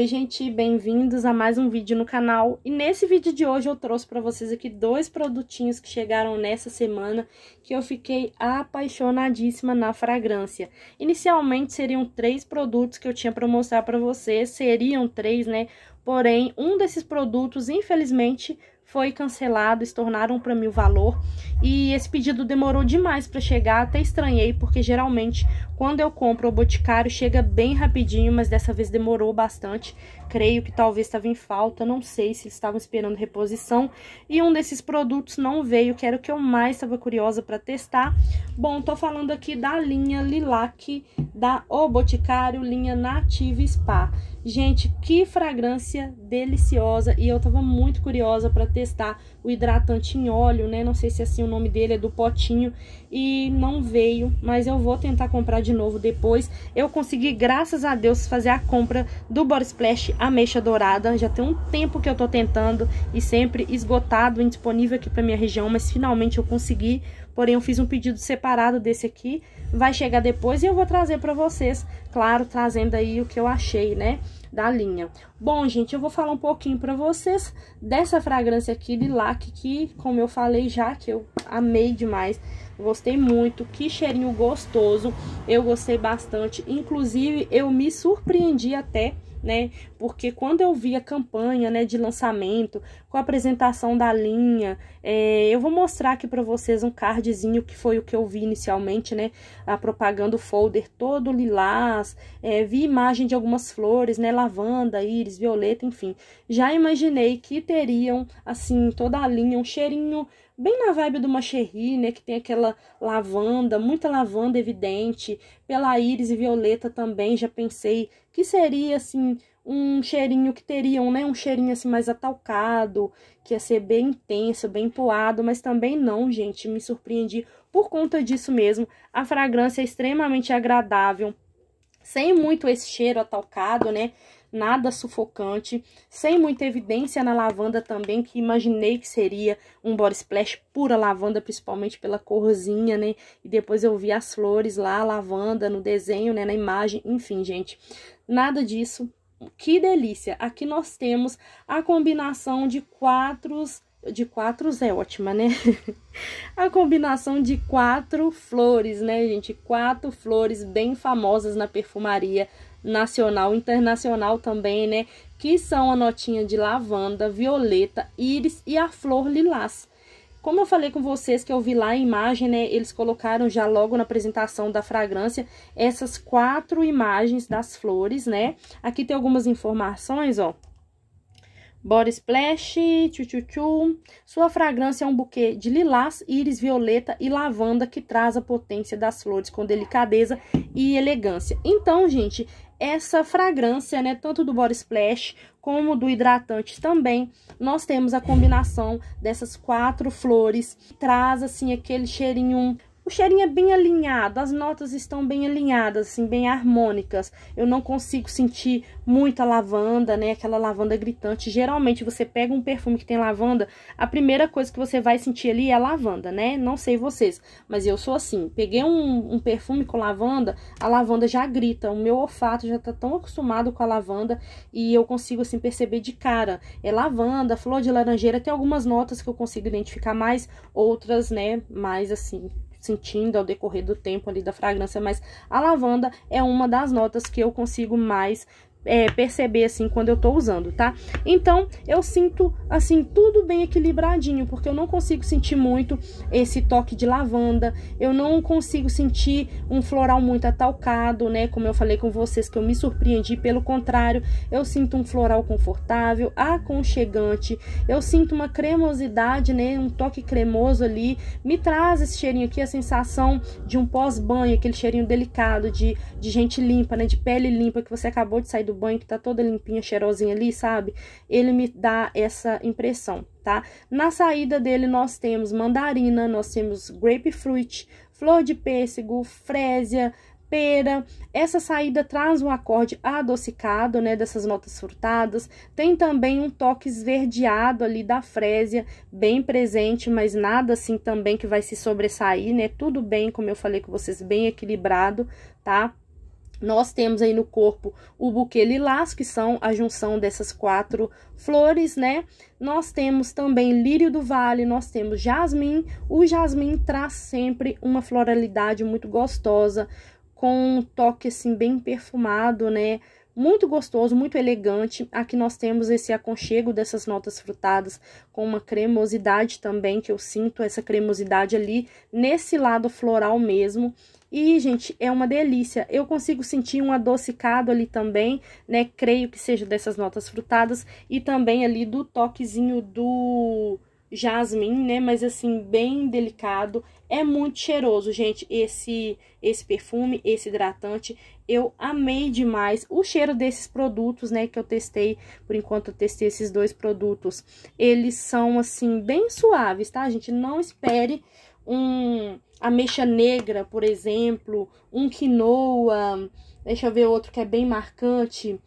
Oi gente, bem-vindos a mais um vídeo no canal e nesse vídeo de hoje eu trouxe para vocês aqui dois produtinhos que chegaram nessa semana que eu fiquei apaixonadíssima na fragrância. Inicialmente seriam três produtos que eu tinha para mostrar para vocês, seriam três né, porém um desses produtos infelizmente foi cancelado, estornaram para mim o valor e esse pedido demorou demais para chegar, até estranhei, porque geralmente quando eu compro o Boticário chega bem rapidinho, mas dessa vez demorou bastante. Creio que talvez estava em falta, não sei se eles estavam esperando reposição. E um desses produtos não veio, que era o que eu mais estava curiosa para testar. Bom, tô falando aqui da linha Lilac da O Boticário, linha Native Spa. Gente, que fragrância deliciosa e eu tava muito curiosa para testar o hidratante em óleo, né? Não sei se é assim o nome dele, é do Potinho, e não veio, mas eu vou tentar comprar de novo depois. Eu consegui, graças a Deus, fazer a compra do Body Splash Ameixa Dourada, já tem um tempo que eu tô tentando e sempre esgotado, indisponível aqui pra minha região, mas finalmente eu consegui Porém, eu fiz um pedido separado desse aqui, vai chegar depois e eu vou trazer para vocês, claro, trazendo aí o que eu achei, né? da linha. Bom, gente, eu vou falar um pouquinho pra vocês dessa fragrância aqui, Lilac, que, como eu falei já, que eu amei demais, gostei muito, que cheirinho gostoso, eu gostei bastante, inclusive eu me surpreendi até né? Porque quando eu vi a campanha, né, de lançamento, com a apresentação da linha, é, eu vou mostrar aqui para vocês um cardzinho que foi o que eu vi inicialmente, né? A propaganda, o folder todo lilás, é, vi imagem de algumas flores, né? Lavanda, íris, violeta, enfim. Já imaginei que teriam, assim, toda a linha, um cheirinho bem na vibe do Macherry, né? Que tem aquela lavanda, muita lavanda evidente. Pela íris e violeta também já pensei que seria, assim, um cheirinho que teriam, né? Um cheirinho, assim, mais atalcado, que ia ser bem intenso, bem poado. Mas também não, gente, me surpreendi por conta disso mesmo. A fragrância é extremamente agradável, sem muito esse cheiro atalcado, né? nada sufocante, sem muita evidência na lavanda também, que imaginei que seria um body splash pura lavanda, principalmente pela corzinha, né? E depois eu vi as flores lá, lavanda no desenho, né, na imagem, enfim, gente. Nada disso. Que delícia! Aqui nós temos a combinação de quatro de quatro é ótima, né? a combinação de quatro flores, né, gente? Quatro flores bem famosas na perfumaria nacional, internacional também, né? Que são a notinha de lavanda, violeta, íris e a flor lilás. Como eu falei com vocês que eu vi lá a imagem, né, eles colocaram já logo na apresentação da fragrância essas quatro imagens das flores, né? Aqui tem algumas informações, ó. Body Splash, tchu-tchu-tchu. Sua fragrância é um buquê de lilás, íris, violeta e lavanda que traz a potência das flores com delicadeza e elegância. Então, gente, essa fragrância, né, tanto do Body Splash como do hidratante também, nós temos a combinação dessas quatro flores, traz assim aquele cheirinho o cheirinho é bem alinhado, as notas estão bem alinhadas, assim, bem harmônicas. Eu não consigo sentir muita lavanda, né? Aquela lavanda gritante. Geralmente você pega um perfume que tem lavanda, a primeira coisa que você vai sentir ali é lavanda, né? Não sei vocês, mas eu sou assim. Peguei um, um perfume com lavanda, a lavanda já grita. O meu olfato já tá tão acostumado com a lavanda e eu consigo, assim, perceber de cara. É lavanda, flor de laranjeira, tem algumas notas que eu consigo identificar mais, outras, né? Mais assim, sentindo ao decorrer do tempo ali da fragrância, mas a lavanda é uma das notas que eu consigo mais é, perceber, assim, quando eu tô usando, tá? Então, eu sinto, assim, tudo bem equilibradinho, porque eu não consigo sentir muito esse toque de lavanda, eu não consigo sentir um floral muito atalcado, né? Como eu falei com vocês, que eu me surpreendi, pelo contrário, eu sinto um floral confortável, aconchegante, eu sinto uma cremosidade, né? Um toque cremoso ali, me traz esse cheirinho aqui, a sensação de um pós-banho, aquele cheirinho delicado, de, de gente limpa, né? De pele limpa, que você acabou de sair do do banho, que tá toda limpinha, cheirosinha ali, sabe? Ele me dá essa impressão, tá? Na saída dele nós temos mandarina, nós temos grapefruit, flor de pêssego, frésia, pera. Essa saída traz um acorde adocicado, né, dessas notas frutadas. Tem também um toque esverdeado ali da frésia, bem presente, mas nada assim também que vai se sobressair, né? Tudo bem, como eu falei com vocês, bem equilibrado, tá? Nós temos aí no corpo o buquê lilás, que são a junção dessas quatro flores, né? Nós temos também lírio do vale, nós temos jasmim. O jasmim traz sempre uma floralidade muito gostosa, com um toque assim bem perfumado, né? muito gostoso, muito elegante. Aqui nós temos esse aconchego dessas notas frutadas com uma cremosidade também, que eu sinto essa cremosidade ali nesse lado floral mesmo. E, gente, é uma delícia. Eu consigo sentir um adocicado ali também, né? Creio que seja dessas notas frutadas e também ali do toquezinho do jasmim, né? Mas assim, bem delicado. É muito cheiroso, gente, esse esse perfume, esse hidratante. Eu amei demais o cheiro desses produtos, né, que eu testei. Por enquanto eu testei esses dois produtos. Eles são, assim, bem suaves, tá, gente? Não espere um ameixa negra, por exemplo, um quinoa, deixa eu ver outro que é bem marcante,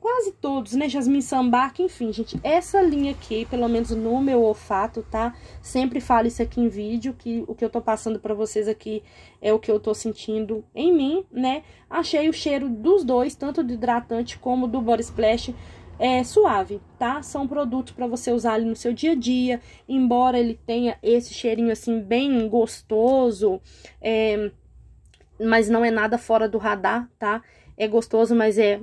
quase todos, né? Sambar, que enfim, gente. Essa linha aqui, pelo menos no meu olfato, tá? Sempre falo isso aqui em vídeo, que o que eu tô passando pra vocês aqui é o que eu tô sentindo em mim, né? Achei o cheiro dos dois, tanto do hidratante como do Body Splash, é, suave, tá? São produtos para você usar ali no seu dia a dia, embora ele tenha esse cheirinho, assim, bem gostoso, é, mas não é nada fora do radar, tá? É gostoso, mas é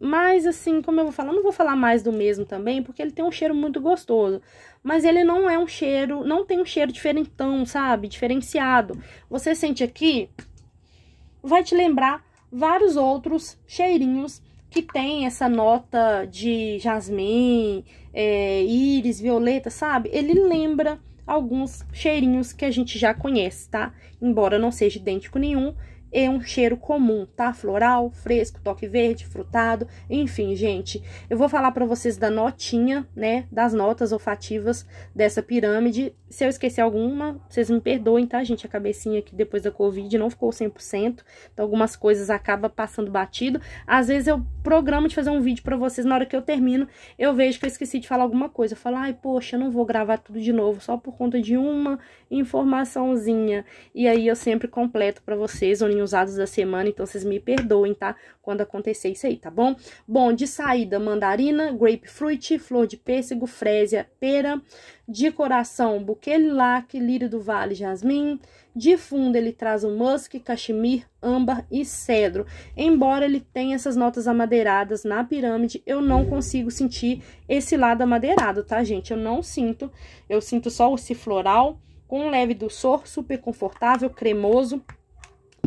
mas, assim, como eu vou falar, não vou falar mais do mesmo também, porque ele tem um cheiro muito gostoso. Mas ele não é um cheiro, não tem um cheiro diferentão, sabe? Diferenciado. Você sente aqui, vai te lembrar vários outros cheirinhos que tem essa nota de jasmim, é, íris, violeta, sabe? Ele lembra alguns cheirinhos que a gente já conhece, tá? Embora não seja idêntico nenhum, e um cheiro comum, tá? Floral, fresco, toque verde, frutado, enfim, gente. Eu vou falar para vocês da notinha, né, das notas olfativas dessa pirâmide. Se eu esquecer alguma, vocês me perdoem, tá, gente? A cabecinha aqui depois da Covid não ficou 100%, então algumas coisas acaba passando batido. Às vezes eu programo de fazer um vídeo para vocês, na hora que eu termino, eu vejo que eu esqueci de falar alguma coisa. Eu falo, ai, poxa, eu não vou gravar tudo de novo, só por conta de uma informaçãozinha. E aí eu sempre completo para vocês, onde usados da semana, então vocês me perdoem, tá? Quando acontecer isso aí, tá bom? Bom, de saída, mandarina, grapefruit, flor de pêssego, frésia, pera. De coração, buquê lilac, lírio do vale, jasmim. De fundo, ele traz o musk, cachemir, âmbar e cedro. Embora ele tenha essas notas amadeiradas na pirâmide, eu não consigo sentir esse lado amadeirado, tá, gente? Eu não sinto. Eu sinto só esse floral com leve doçor, super confortável, cremoso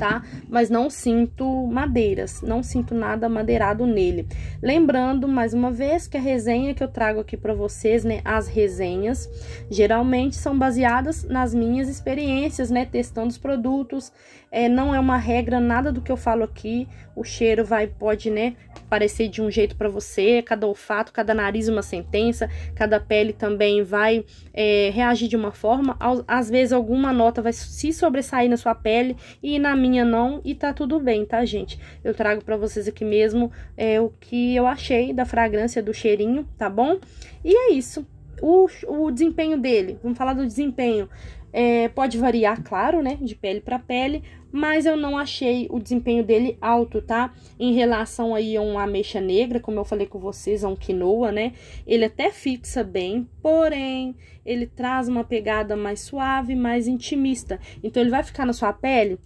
tá? Mas não sinto madeiras, não sinto nada madeirado nele. Lembrando, mais uma vez, que a resenha que eu trago aqui para vocês, né, as resenhas, geralmente são baseadas nas minhas experiências, né, testando os produtos, é, não é uma regra, nada do que eu falo aqui, o cheiro vai, pode, né, parecer de um jeito para você, cada olfato, cada nariz uma sentença, cada pele também vai é, reagir de uma forma, às vezes alguma nota vai se sobressair na sua pele e na minha não e tá tudo bem, tá, gente? Eu trago para vocês aqui mesmo é, o que eu achei da fragrância do cheirinho, tá bom? E é isso. O, o desempenho dele, vamos falar do desempenho. É, pode variar, claro, né, de pele para pele, mas eu não achei o desempenho dele alto, tá? Em relação aí a uma ameixa negra, como eu falei com vocês, a um quinoa, né? Ele até fixa bem, porém, ele traz uma pegada mais suave, mais intimista. Então, ele vai ficar na sua pele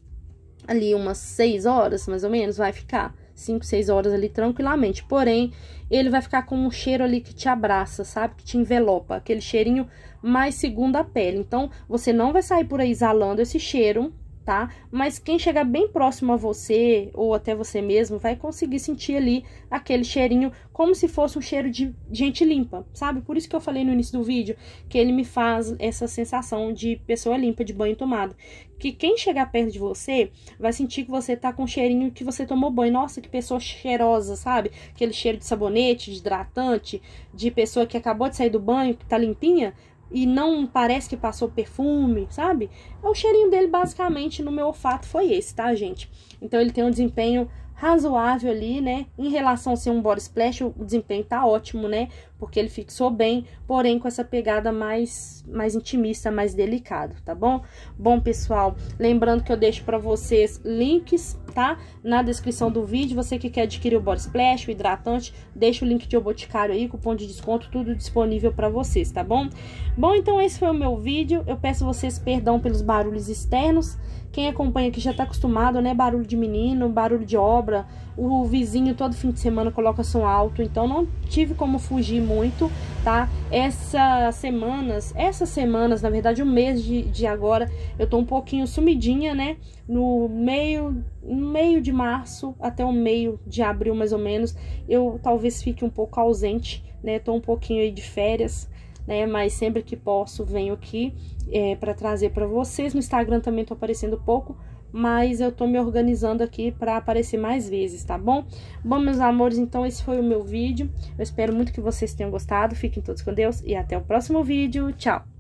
ali umas 6 horas, mais ou menos, vai ficar 5, 6 horas ali tranquilamente. Porém, ele vai ficar com um cheiro ali que te abraça, sabe? Que te envelopa, aquele cheirinho mais segundo a pele. Então, você não vai sair por aí exalando esse cheiro tá? Mas quem chegar bem próximo a você ou até você mesmo vai conseguir sentir ali aquele cheirinho como se fosse um cheiro de gente limpa, sabe? Por isso que eu falei no início do vídeo que ele me faz essa sensação de pessoa limpa, de banho tomado. Que quem chegar perto de você vai sentir que você tá com um cheirinho que você tomou banho. Nossa, que pessoa cheirosa, sabe? Aquele cheiro de sabonete, de hidratante, de pessoa que acabou de sair do banho, que tá limpinha, e não parece que passou perfume, sabe? É o cheirinho dele, basicamente, no meu olfato foi esse, tá, gente? Então ele tem um desempenho razoável ali, né? Em relação a ser um body splash, o desempenho tá ótimo, né? porque ele fixou bem, porém com essa pegada mais, mais intimista, mais delicado, tá bom? Bom, pessoal, lembrando que eu deixo para vocês links, tá? Na descrição do vídeo, você que quer adquirir o Body Splash, o hidratante, deixa o link de O Boticário aí, cupom de desconto, tudo disponível para vocês, tá bom? Bom, então esse foi o meu vídeo, eu peço vocês perdão pelos barulhos externos, quem acompanha aqui já tá acostumado, né? Barulho de menino, barulho de obra, o vizinho todo fim de semana coloca som alto, então não tive como fugir muito, tá? Essas semanas, essas semanas, na verdade, o mês de, de agora, eu tô um pouquinho sumidinha, né? No meio, meio de março até o meio de abril, mais ou menos, eu talvez fique um pouco ausente, né? Tô um pouquinho aí de férias, né? Mas sempre que posso, venho aqui é, eh, para trazer para vocês. No Instagram também tô aparecendo pouco, mas eu tô me organizando aqui para aparecer mais vezes, tá bom? Bom, meus amores, então esse foi o meu vídeo. Eu espero muito que vocês tenham gostado. Fiquem todos com Deus e até o próximo vídeo. Tchau!